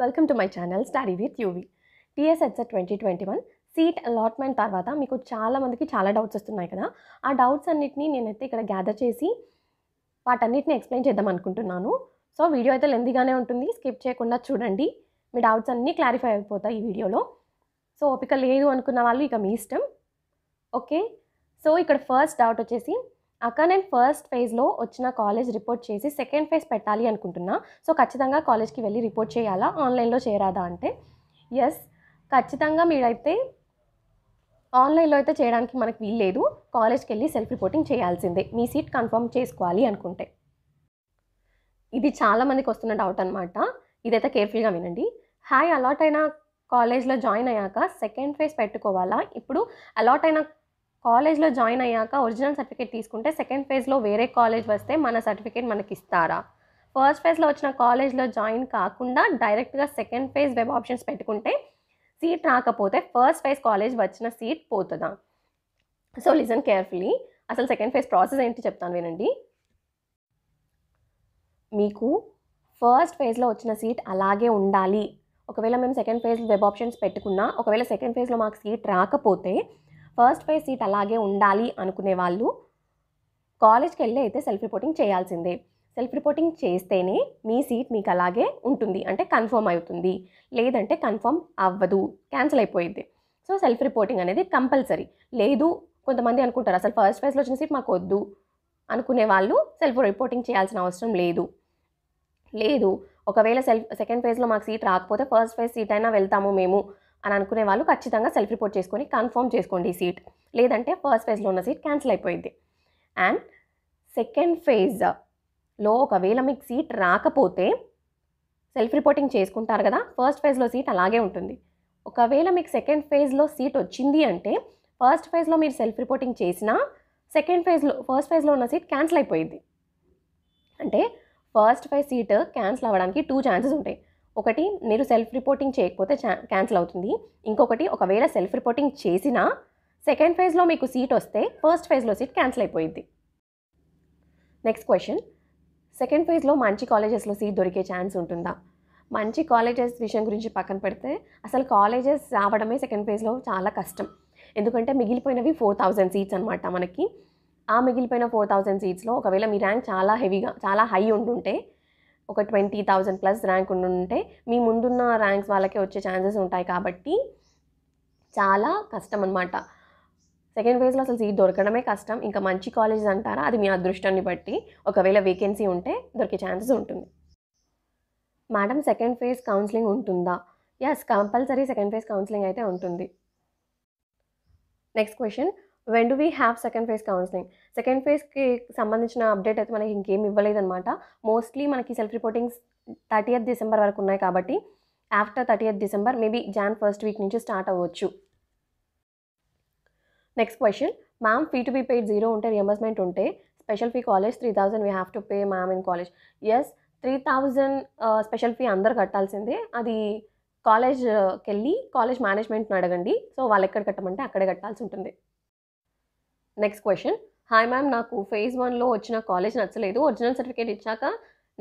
welcome to my channel study with UV TS EdCET twenty twenty one seat allotment తర్వాత మీకు చాలామందికి చాలా doubts వస్తున్నాయి కదా ఆ డౌట్స్ అన్నింటినీ నేనైతే ఇక్కడ గ్యాదర్ చేసి వాటన్నిటిని ఎక్స్ప్లెయిన్ చేద్దాం అనుకుంటున్నాను సో వీడియో అయితే లెందిగానే ఉంటుంది స్కిప్ చేయకుండా చూడండి మీ డౌట్స్ అన్నీ క్లారిఫై అయిపోతాయి ఈ వీడియోలో సో ఓపిక లేదు అనుకున్న వాళ్ళు ఇక మీ ఇష్టం ఓకే సో ఇక్కడ ఫస్ట్ డౌట్ వచ్చేసి అక్క నేను ఫస్ట్ ఫేజ్లో వచ్చిన కాలేజ్ రిపోర్ట్ చేసి సెకండ్ ఫేజ్ పెట్టాలి అనుకుంటున్నా సో ఖచ్చితంగా కాలేజ్కి వెళ్ళి రిపోర్ట్ చేయాలా ఆన్లైన్లో చేరాదా అంటే ఎస్ ఖచ్చితంగా మీరైతే ఆన్లైన్లో అయితే చేయడానికి మనకు వీల్లేదు కాలేజ్కి వెళ్ళి సెల్ఫ్ రిపోర్టింగ్ చేయాల్సిందే మీ సీట్ కన్ఫర్మ్ చేసుకోవాలి అనుకుంటే ఇది చాలామందికి వస్తున్న డౌట్ అనమాట ఇదైతే కేర్ఫుల్గా వినండి హాయ్ అలాట్ అయిన కాలేజ్లో జాయిన్ అయ్యాక సెకండ్ ఫేజ్ పెట్టుకోవాలా ఇప్పుడు అలాట్ అయిన కాలేజ్లో జాయిన్ అయ్యాక ఒరిజినల్ సర్టిఫికేట్ తీసుకుంటే సెకండ్ ఫేజ్లో వేరే కాలేజ్ వస్తే మన సర్టిఫికేట్ మనకి ఇస్తారా ఫస్ట్ ఫేజ్లో వచ్చిన కాలేజ్లో జాయిన్ కాకుండా డైరెక్ట్గా సెకండ్ ఫేజ్ వెబ్ ఆప్షన్స్ పెట్టుకుంటే సీట్ రాకపోతే ఫస్ట్ ఫేజ్ కాలేజ్ వచ్చిన సీట్ పోతుందా సో లిజన్ కేర్ఫుల్లీ అసలు సెకండ్ ఫేజ్ ప్రాసెస్ ఏంటి చెప్తాను వినండి మీకు ఫస్ట్ ఫేజ్లో వచ్చిన సీట్ అలాగే ఉండాలి ఒకవేళ మేము సెకండ్ ఫేజ్ వెబ్ ఆప్షన్స్ పెట్టుకున్నా ఒకవేళ సెకండ్ ఫేజ్లో మాకు సీట్ రాకపోతే ఫస్ట్ ఫైవ్ సీట్ అలాగే ఉండాలి అనుకునే వాళ్ళు కాలేజ్కి వెళ్ళి అయితే సెల్ఫ్ రిపోర్టింగ్ చేయాల్సిందే సెల్ఫ్ రిపోర్టింగ్ చేస్తేనే మీ సీట్ మీకు అలాగే ఉంటుంది అంటే కన్ఫర్మ్ అవుతుంది లేదంటే కన్ఫర్మ్ అవ్వదు క్యాన్సిల్ అయిపోయింది సో సెల్ఫ్ రిపోర్టింగ్ అనేది కంపల్సరీ లేదు కొంతమంది అనుకుంటారు అసలు ఫస్ట్ ఫేజ్లో వచ్చిన సీట్ మాకు వద్దు అనుకునే వాళ్ళు సెల్ఫ్ రిపోర్టింగ్ చేయాల్సిన అవసరం లేదు లేదు ఒకవేళ సెల్ఫ్ సెకండ్ ఫేజ్లో మాకు సీట్ రాకపోతే ఫస్ట్ ఫేజ్ సీట్ అయినా వెళ్తాము మేము అని అనుకునే వాళ్ళు ఖచ్చితంగా సెల్ఫ్ రిపోర్ట్ చేసుకొని కన్ఫర్మ్ చేసుకోండి ఈ సీట్ లేదంటే ఫస్ట్ ఫేజ్లో ఉన్న సీట్ క్యాన్సిల్ అయిపోయింది అండ్ సెకండ్ ఫేజ్లో ఒకవేళ మీకు సీట్ రాకపోతే సెల్ఫ్ రిపోర్టింగ్ చేసుకుంటారు కదా ఫస్ట్ ఫేజ్లో సీట్ అలాగే ఉంటుంది ఒకవేళ మీకు సెకండ్ ఫేజ్లో సీట్ వచ్చింది అంటే ఫస్ట్ ఫేజ్లో మీరు సెల్ఫ్ రిపోర్టింగ్ చేసినా సెకండ్ ఫేజ్లో ఫస్ట్ ఫేజ్లో ఉన్న సీట్ క్యాన్సిల్ అయిపోయింది అంటే ఫస్ట్ ఫేజ్ సీట్ క్యాన్సిల్ అవ్వడానికి టూ ఛాన్సెస్ ఉంటాయి ఒకటి మీరు సెల్ఫ్ రిపోర్టింగ్ చేయకపోతే క్యాన్సిల్ అవుతుంది ఇంకొకటి ఒకవేళ సెల్ఫ్ రిపోర్టింగ్ చేసినా సెకండ్ ఫేజ్లో మీకు సీట్ వస్తే ఫస్ట్ ఫేజ్లో సీట్ క్యాన్సిల్ అయిపోయింది నెక్స్ట్ క్వశ్చన్ సెకండ్ ఫేజ్లో మంచి కాలేజెస్లో సీట్ దొరికే ఛాన్స్ ఉంటుందా మంచి కాలేజెస్ విషయం గురించి పక్కన పెడితే అసలు కాలేజెస్ రావడమే సెకండ్ ఫేజ్లో చాలా కష్టం ఎందుకంటే మిగిలిపోయినవి ఫోర్ థౌజండ్ సీట్స్ అనమాట మనకి ఆ మిగిలిపోయిన ఫోర్ థౌజండ్ సీట్స్లో ఒకవేళ మీ ర్యాంక్ చాలా హెవీగా చాలా హై ఉండుంటే ఒక ట్వంటీ థౌజండ్ ప్లస్ ర్యాంక్ ఉంటే మీ ముందున్న ర్యాంక్స్ వాళ్ళకే వచ్చే ఛాన్సెస్ ఉంటాయి కాబట్టి చాలా కష్టం అనమాట సెకండ్ ఫేజ్లో అసలు సీట్ దొరకడమే కష్టం ఇంకా మంచి కాలేజెస్ అంటారా అది మీ అదృష్టాన్ని బట్టి ఒకవేళ వేకెన్సీ ఉంటే దొరికే ఛాన్సెస్ ఉంటుంది మేడం సెకండ్ ఫేజ్ కౌన్సిలింగ్ ఉంటుందా yes compulsory second phase counselling అయితే ఉంటుంది next question when do we have second phase counselling second ఫేజ్కి సంబంధించిన అప్డేట్ అయితే మనకి ఇంకేం ఇవ్వలేదన్నమాట మోస్ట్లీ మనకి సెల్ఫ్ రిపోర్టింగ్స్ థర్టీఎత్ డిసెంబర్ వరకు ఉన్నాయి కాబట్టి after thirtieth December maybe Jan first week నుంచి స్టార్ట్ అవ్వచ్చు next question ma'am fee to be paid zero ఉంటే రియంబర్స్మెంట్ ఉంటే special fee college three thousand we have to pay ma'am in college yes three thousand special fee అందరు కట్టాల్సిందే అది కాలేజ్కి వెళ్ళి college మేనేజ్మెంట్ని అడగండి సో వాళ్ళు ఎక్కడ కట్టమంటే అక్కడే కట్టాల్సి ఉంటుంది నెక్స్ట్ క్వశ్చన్ హాయ్ మ్యామ్ నాకు ఫేజ్ వన్లో వచ్చిన కాలేజ్ నచ్చలేదు ఒరిజినల్ సర్టిఫికేట్ ఇచ్చాక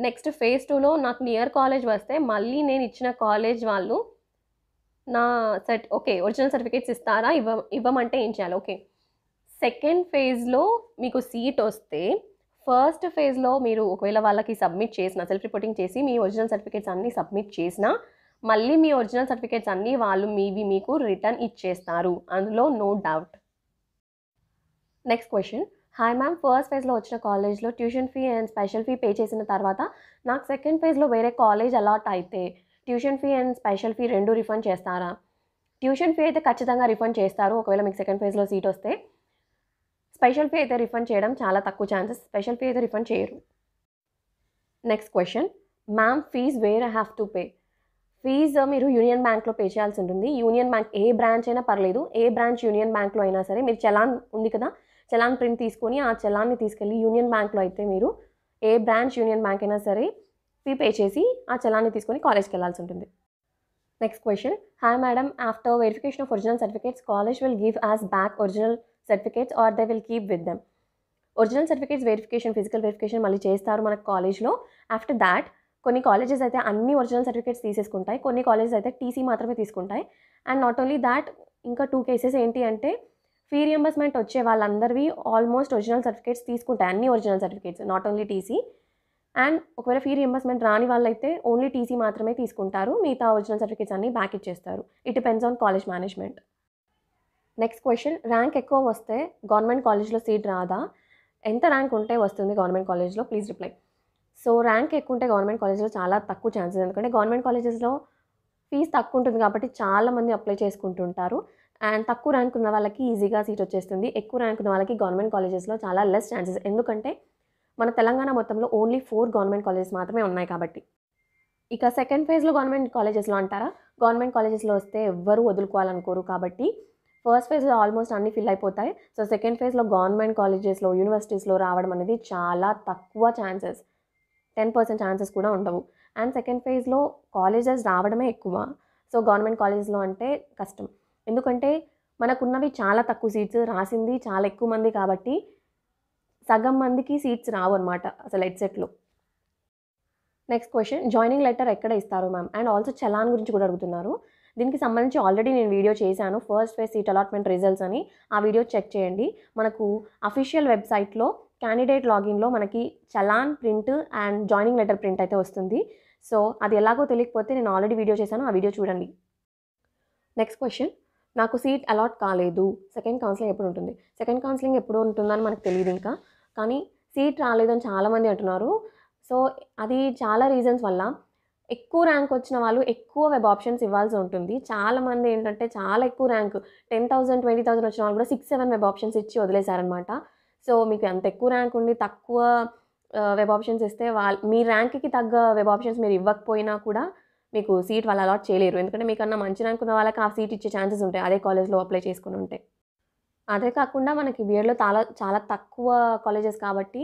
నెక్స్ట్ ఫేజ్ టూలో నాకు నియర్ కాలేజ్ వస్తే మళ్ళీ నేను ఇచ్చిన కాలేజ్ వాళ్ళు నా సర్ట్ ఓకే ఒరిజినల్ సర్టిఫికేట్స్ ఇస్తారా ఇవ్వ ఇవ్వమంటే ఏం చేయాలి ఓకే సెకండ్ ఫేజ్లో మీకు సీట్ వస్తే ఫస్ట్ ఫేజ్లో మీరు ఒకవేళ వాళ్ళకి సబ్మిట్ చేసిన సెల్ఫ్ రిపోర్టింగ్ చేసి మీ ఒరిజినల్ సర్టిఫికేట్స్ అన్నీ సబ్మిట్ చేసినా మళ్ళీ మీ ఒరిజినల్ సర్టిఫికేట్స్ అన్నీ వాళ్ళు మీవి మీకు రిటర్న్ ఇచ్చేస్తారు అందులో no doubt next question hi ma'am first ఫేజ్లో వచ్చిన కాలేజ్లో tuition fee and special fee pay చేసిన తర్వాత నాకు సెకండ్ ఫేజ్లో వేరే కాలేజ్ అలాట్ అయితే tuition fee and special fee రెండు రిఫండ్ చేస్తారా ట్యూషన్ ఫీ అయితే ఖచ్చితంగా రిఫండ్ చేస్తారు ఒకవేళ మీకు సెకండ్ ఫేజ్లో సీట్ వస్తే స్పెషల్ ఫీ అయితే రిఫండ్ చేయడం చాలా తక్కువ ఛాన్సెస్ స్పెషల్ ఫీ అయితే రిఫండ్ చేయరు next question ma'am fees where I have to pay fees మీరు యూనియన్ బ్యాంక్లో పే చేయాల్సి ఉంటుంది యూనియన్ బ్యాంక్ ఏ బ్రాంచ్ అయినా పర్లేదు ఏ బ్రాంచ్ యూనియన్ బ్యాంక్లో అయినా సరే మీరు చలాన్ ఉంది కదా చలాన్ ప్రింట్ తీసుకొని ఆ చలాన్ని తీసుకెళ్ళి యూనియన్ బ్యాంక్లో అయితే మీరు ఏ బ్రాంచ్ యూనియన్ బ్యాంక్ అయినా సరే ఫీ పే చేసి ఆ చలాన్ని తీసుకొని కాలేజ్కి వెళ్ళాల్సి ఉంటుంది next question hi madam after verification of original certificates college will give as back original certificates or they will keep with them original certificates verification physical verification మళ్ళీ చేస్తారు మన కాలేజ్లో ఆఫ్టర్ దాట్ కొన్ని కాలేజెస్ అయితే అన్ని ఒరిజినల్ సర్టిఫికేట్స్ తీసేసుకుంటాయి కొన్ని colleges అయితే TC మాత్రమే తీసుకుంటాయి అండ్ నాట్ ఓన్లీ దాట్ ఇంకా టూ కేసెస్ ఏంటి అంటే ఫీ రియంబర్స్మెంట్ వచ్చే వాళ్ళందరివి ఆల్మోస్ట్ ఒరిజినల్ సర్టిఫికేట్స్ తీసుకుంటాయి అన్ని original certificates not only TC and ఒకవేళ ఫీ రియంబర్స్మెంట్ రాని వాళ్ళైతే ఓన్లీ టీసీ మాత్రమే తీసుకుంటారు మిగతా ఒరిజినల్ సర్టిఫికేట్స్ అన్ని బ్యాక్ ఇచ్చేస్తారు it depends on college management next question rank ఎక్కువ వస్తే గవర్నమెంట్ కాలేజ్లో సీట్ రాదా ఎంత ర్యాంక్ ఉంటే వస్తుంది గవర్నమెంట్ కాలేజ్లో ప్లీజ్ రిప్లై సో ర్యాంక్ ఎక్కువ ఉంటే గవర్నమెంట్ కాలేజ్లో చాలా తక్కువ ఛాన్సెస్ ఎందుకంటే గవర్నమెంట్ కాలేజెస్లో ఫీజు తక్కువ ఉంటుంది కాబట్టి చాలామంది అప్లై చేసుకుంటుంటారు అండ్ తక్కువ ర్యాంక్ ఉన్న వాళ్ళకి ఈజీగా సీట్ వచ్చేస్తుంది ఎక్కువ ర్యాంక్ ఉన్న వాళ్ళకి గవర్నమెంట్ కాలేజెస్లో చాలా లెస్ ఛాన్సెస్ ఎందుకంటే మన తెలంగాణ మొత్తంలో ఓన్లీ ఫోర్ గవర్నమెంట్ కాలేజెస్ మాత్రమే ఉన్నాయి కాబట్టి ఇక సెకండ్ ఫేజ్లో గవర్నమెంట్ కాలేజెస్లో అంటారా గవర్నమెంట్ కాలేజెస్లో వస్తే ఎవ్వరూ వదులుకోవాలనుకోరు కాబట్టి ఫస్ట్ ఫేజ్లో ఆల్మోస్ట్ అన్నీ ఫిల్ అయిపోతాయి సో సెకండ్ ఫేజ్లో గవర్నమెంట్ కాలేజెస్లో యూనివర్సిటీస్లో రావడం అనేది చాలా తక్కువ ఛాన్సెస్ టెన్ పర్సెంట్ ఛాన్సెస్ కూడా ఉండవు అండ్ సెకండ్ ఫేజ్లో కాలేజెస్ రావడమే ఎక్కువ సో గవర్నమెంట్ కాలేజెస్లో అంటే కష్టం ఎందుకంటే మనకున్నవి చాలా తక్కువ సీట్స్ రాసింది చాలా ఎక్కువ మంది కాబట్టి సగం మందికి సీట్స్ రావు అనమాట అసలు హెడ్సెట్లో నెక్స్ట్ క్వశ్చన్ జాయినింగ్ లెటర్ ఎక్కడ ఇస్తారు మ్యామ్ అండ్ ఆల్సో చలాన్ గురించి కూడా అడుగుతున్నారు దీనికి సంబంధించి ఆల్రెడీ నేను వీడియో చేశాను first phase seat allotment results అని ఆ వీడియో చెక్ చేయండి మనకు అఫీషియల్ వెబ్సైట్లో క్యాండిడేట్ లాగిన్లో మనకి challan print and joining letter print అయితే వస్తుంది సో అది ఎలాగో తెలియకపోతే నేను ఆల్రెడీ వీడియో చేశాను ఆ వీడియో చూడండి నెక్స్ట్ క్వశ్చన్ నాకు సీట్ అలాట్ కాలేదు సెకండ్ కౌన్సిలింగ్ ఎప్పుడు ఉంటుంది సెకండ్ కౌన్సిలింగ్ ఎప్పుడు ఉంటుందని మనకు తెలియదు ఇంకా కానీ సీట్ రాలేదని చాలామంది అంటున్నారు సో అది చాలా రీజన్స్ వల్ల ఎక్కువ ర్యాంక్ వచ్చిన వాళ్ళు ఎక్కువ వెబ్ ఆప్షన్స్ ఇవ్వాల్సి ఉంటుంది చాలామంది ఏంటంటే చాలా ఎక్కువ rank ten thousand twenty thousand వచ్చిన వాళ్ళు కూడా సిక్స్ సెవెన్ వెబ్ ఆప్షన్స్ ఇచ్చి వదిలేశారనమాట సో మీకు ఎంత ఎక్కువ ర్యాంక్ ఉండి తక్కువ వెబ్ ఆప్షన్స్ ఇస్తే వాళ్ళ మీ ర్యాంక్కి తగ్గ వెబ్ ఆప్షన్స్ మీరు ఇవ్వకపోయినా కూడా మీకు సీట్ వాళ్ళు అలాట్ చేయలేరు ఎందుకంటే మీకన్నా మంచిగా అనుకున్న వాళ్ళకి ఆ సీట్ ఇచ్చే ఛాన్సెస్ ఉంటాయి అదే కాలేజ్లో అప్లై చేసుకుని ఉంటే అదే కాకుండా మనకి బీఎడ్లో చాలా చాలా తక్కువ కాలేజెస్ కాబట్టి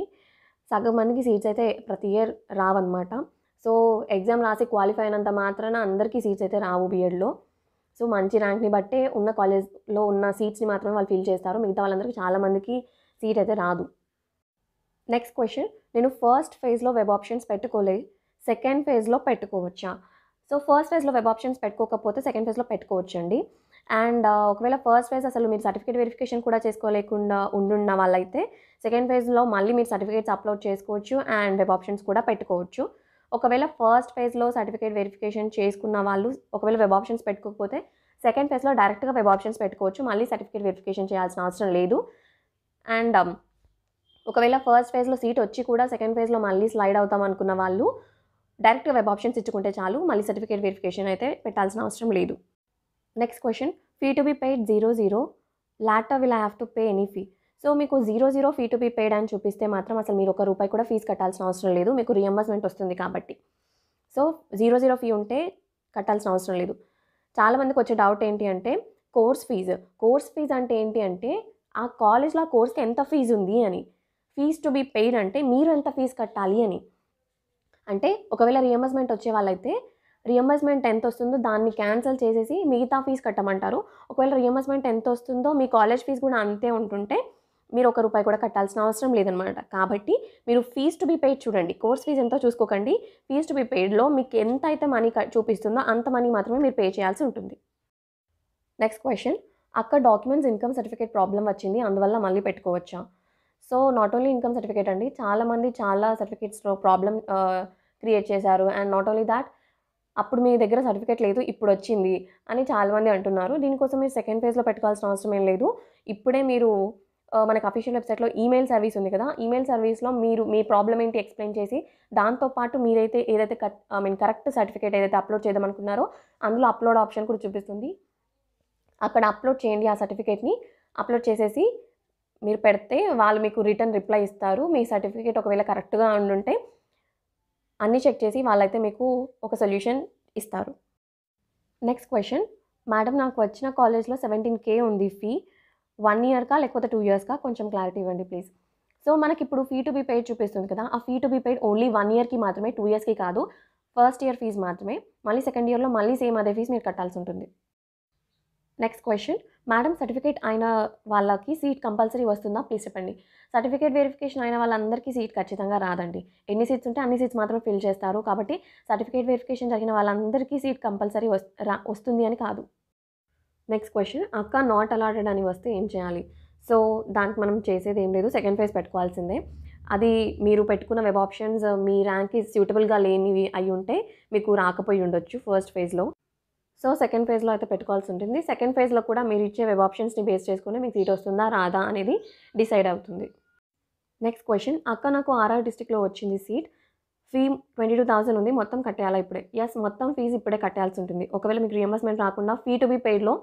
సగం మందికి సీట్స్ అయితే ప్రతి ఇయర్ రావన్నమాట సో ఎగ్జామ్ రాసి క్వాలిఫై అయినంత మాత్రాన అందరికీ సీట్స్ అయితే రావు బీఎడ్లో సో మంచి ర్యాంక్ని బట్టే ఉన్న కాలేజ్లో ఉన్న సీట్స్ని మాత్రమే వాళ్ళు ఫిల్ చేస్తారు మిగతా వాళ్ళందరికీ చాలామందికి సీట్ అయితే రాదు నెక్స్ట్ క్వశ్చన్ నేను ఫస్ట్ ఫేజ్లో వెబ్ ఆప్షన్స్ పెట్టుకోలేదు సెకండ్ ఫేజ్లో పెట్టుకోవచ్చా సో ఫస్ట్ ఫేజ్లో వెబ్ ఆప్షన్స్ పెట్టుకోకపోతే సెకండ్ ఫేజ్లో పెట్టుకోవచ్చు అండి అండ్ uh, ఒకవేళ ఫస్ట్ ఫేజ్ అసలు మీరు సర్టిఫికేట్ వెరిఫికేషన్ కూడా చేసుకోలేకుండా ఉండున్న వాళ్ళైతే సెకండ్ ఫేజ్లో మళ్ళీ మీరు సర్టిఫికేట్స్ అప్లోడ్ చేసుకోవచ్చు అండ్ వెబ్ ఆప్షన్స్ కూడా పెట్టుకోవచ్చు ఒకవేళ ఫస్ట్ ఫేజ్లో సర్టిఫికేట్ వెరిఫికేషన్ చేసుకున్న వాళ్ళు ఒకవేళ వెబ్ ఆప్షన్స్ పెట్టుకోకపోతే సెకండ్ ఫేజ్లో డైరెక్ట్గా వెబ్ ఆప్షన్స్ పెట్టుకోవచ్చు మళ్ళీ సర్టిఫికేట్ వెరిఫికేషన్ చేయాల్సిన అవసరం లేదు అండ్ um, ఒకవేళ ఫస్ట్ ఫేజ్లో సీట్ వచ్చి కూడా సెకండ్ ఫేజ్లో మళ్ళీ స్లైడ్ అవుతాం అనుకున్న వాళ్ళు డైరెక్ట్ వెబ్ ఆప్షన్స్ ఇచ్చుకుంటే చాలు మళ్ళీ సర్టిఫికేట్ వెరిఫికేషన్ అయితే పెట్టాల్సిన అవసరం లేదు next question fee to be paid zero zero లాటా will have to pay any fee so మీకు zero zero fee to be paid అని చూపిస్తే మాత్రం అసలు మీరు ఒక రూపాయి కూడా ఫీజు కట్టాల్సిన అవసరం లేదు మీకు రియంబర్స్మెంట్ వస్తుంది కాబట్టి సో జీరో జీరో ఫీ ఉంటే కట్టాల్సిన అవసరం లేదు చాలామందికి వచ్చే డౌట్ ఏంటి అంటే కోర్స్ ఫీజు కోర్స్ ఫీజ్ అంటే ఏంటి అంటే ఆ కాలేజ్లో ఆ కోర్స్కి ఎంత ఫీజు ఉంది అని ఫీజ్ టు బి పెయిడ్ అంటే మీరు ఎంత ఫీజు కట్టాలి అని అంటే ఒకవేళ రియంబర్స్మెంట్ వచ్చే వాళ్ళైతే రియంబర్స్మెంట్ ఎంత వస్తుందో దాన్ని క్యాన్సిల్ చేసేసి మిగతా ఫీజు కట్టమంటారు ఒకవేళ రియంబర్స్మెంట్ ఎంత వస్తుందో మీ కాలేజ్ ఫీజు కూడా అంతే ఉంటుంటే మీరు ఒక రూపాయి కూడా కట్టాల్సిన అవసరం లేదనమాట కాబట్టి మీరు ఫీజ్ టు బీ పెయిడ్ చూడండి కోర్స్ ఫీజు ఎంతో చూసుకోకండి ఫీజ్ టు బీ పెయిడ్లో మీకు ఎంత అయితే మనీ చూపిస్తుందో అంత మనీ మాత్రమే మీరు పే చేయాల్సి ఉంటుంది నెక్స్ట్ క్వశ్చన్ అక్కడ డాక్యుమెంట్స్ ఇన్కమ్ సర్టిఫికేట్ ప్రాబ్లం వచ్చింది అందువల్ల మళ్ళీ పెట్టుకోవచ్చా so not only income certificate అండి చాలామంది చాలా సర్టిఫికేట్స్లో ప్రాబ్లమ్ క్రియేట్ చేశారు అండ్ నాట్ ఓన్లీ దాట్ అప్పుడు మీ దగ్గర సర్టిఫికేట్ లేదు ఇప్పుడు వచ్చింది అని చాలామంది అంటున్నారు దీనికోసం మీరు సెకండ్ ఫేజ్లో పెట్టుకోవాల్సిన అవసరం ఏం లేదు ఇప్పుడే మీరు మనకు అఫీషియల్ వెబ్సైట్లో ఈమెయిల్ సర్వీస్ ఉంది కదా ఈమెయిల్ సర్వీస్లో మీరు మీ ప్రాబ్లం ఏంటి ఎక్స్ప్లెయిన్ చేసి దాంతోపాటు మీరైతే ఏదైతే ఐ మీన్ కరెక్ట్ సర్టిఫికేట్ ఏదైతే అప్లోడ్ చేద్దాం అనుకున్నారో అందులో అప్లోడ్ ఆప్షన్ కూడా చూపిస్తుంది అక్కడ అప్లోడ్ చేయండి ఆ సర్టిఫికేట్ని అప్లోడ్ చేసేసి మీరు పెడితే వాళ్ళు మీకు రిటర్న్ రిప్లై ఇస్తారు మీ సర్టిఫికేట్ ఒకవేళ కరెక్ట్గా ఉండుంటే అన్నీ చెక్ చేసి వాళ్ళైతే మీకు ఒక సొల్యూషన్ ఇస్తారు నెక్స్ట్ క్వశ్చన్ మేడం నాకు వచ్చిన కాలేజ్లో సెవెంటీన్ కే ఉంది ఫీ వన్ ఇయర్కా లేకపోతే టూ ఇయర్స్కా కొంచెం క్లారిటీ ఇవ్వండి ప్లీజ్ సో మనకి ఇప్పుడు ఫీ టు బి పెయిడ్ చూపిస్తుంది కదా ఆ fee to be paid only one ఇయర్కి మాత్రమే టూ ఇయర్స్కి కాదు ఫస్ట్ ఇయర్ ఫీజు మాత్రమే మళ్ళీ సెకండ్ ఇయర్లో మళ్ళీ సేమ్ అదే ఫీజు మీరు కట్టాల్సి ఉంటుంది నెక్స్ట్ క్వశ్చన్ మేడం సర్టిఫికేట్ అయిన వాళ్ళకి సీట్ కంపల్సరీ వస్తుందా ప్లీజ్ చెప్పండి సర్టిఫికేట్ వెరిఫికేషన్ అయిన వాళ్ళందరికీ సీట్ ఖచ్చితంగా రాదండి ఎన్ని సీట్స్ ఉంటే అన్ని సీట్స్ మాత్రమే ఫిల్ చేస్తారు కాబట్టి సర్టిఫికేట్ వెరిఫికేషన్ జరిగిన వాళ్ళందరికీ సీట్ కంపల్సరీ వస్తుంది అని కాదు నెక్స్ట్ క్వశ్చన్ అక్క నాట్ అలాటెడ్ అని వస్తే ఏం చేయాలి సో దానికి మనం చేసేది ఏం లేదు సెకండ్ ఫేజ్ పెట్టుకోవాల్సిందే అది మీరు పెట్టుకున్న వెబ్ ఆప్షన్స్ మీ ర్యాంక్ సూటబుల్గా లేనివి అయి ఉంటే మీకు రాకపోయి ఉండొచ్చు ఫస్ట్ ఫేజ్లో సో సెకండ్ ఫేజ్లో అయితే పెట్టుకోవాల్సి ఉంటుంది సెకండ్ ఫేజ్లో కూడా మీరు ఇచ్చే వెబ్ ఆప్షన్స్ని బేస్ చేసుకుని మీకు సీట్ వస్తుందా రాదా అనేది డిసైడ్ అవుతుంది నెక్స్ట్ క్వశ్చన్ అక్క నాకు ఆర్ఆర్ డిస్టిక్లో వచ్చింది seat fee twenty two thousand ఉంది మొత్తం కట్టేయాలా ఇప్పుడే ఎస్ మొత్తం ఫీజు ఇప్పుడే కట్టాల్సి ఉంటుంది ఒకవేళ మీకు రియంబర్స్మెంట్ రాకుండా ఫీ టు బీ పెయిడ్లో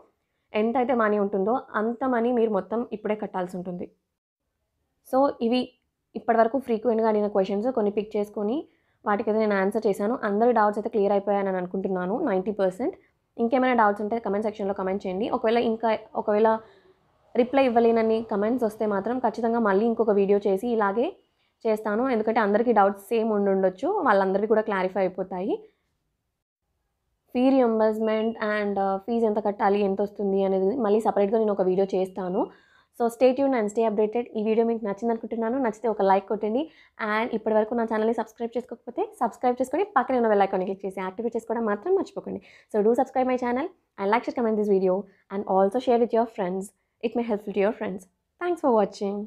ఎంత అయితే మనీ ఉంటుందో అంత మనీ మీరు మొత్తం ఇప్పుడే కట్టాల్సి ఉంటుంది సో ఇవి ఇప్పటివరకు ఫ్రీక్వెంట్గా అడిగిన క్వశ్చన్స్ కొన్ని పిక్ చేసుకొని వాటికైతే నేను ఆన్సర్ చేశాను అందరి డౌట్స్ అయితే క్లియర్ అయిపోయానని అనుకుంటున్నాను నైంటీ పర్సెంట్ ఇంకేమైనా డౌట్స్ ఉంటే కమెంట్ సెక్షన్లో కమెంట్ చేయండి ఒకవేళ ఇంకా ఒకవేళ రిప్లై ఇవ్వలేనని కమెంట్స్ వస్తే మాత్రం ఖచ్చితంగా మళ్ళీ ఇంకొక వీడియో చేసి ఇలాగే చేస్తాను ఎందుకంటే అందరికీ డౌట్స్ సేమ్ ఉండుండొచ్చు వాళ్ళందరికీ కూడా క్లారిఫై అయిపోతాయి ఫీ రియంబర్స్మెంట్ అండ్ ఫీజ్ ఎంత కట్టాలి ఎంత వస్తుంది అనేది మళ్ళీ సపరేట్గా నేను ఒక వీడియో చేస్తాను so stay tune and stay updated ఈ వీడియో మీకు నచ్చింది అనుకుంటున్నాను నచ్చితే ఒక లైక్ కొట్టండి అండ్ ఇప్పటి వరకు నా ఛానల్ని సబ్స్క్రైబ్ చేసుకోకపోతే సబ్స్క్రైబ్ చేసుకొని పక్కనే ఉన్న బెల్ క్లిక్ చేసి యాక్టివేట్ చేసుకోవడం మాత్రం మర్చిపోకండి so do subscribe my channel and like share comment this video and also share with your friends it may helpful to your friends thanks for watching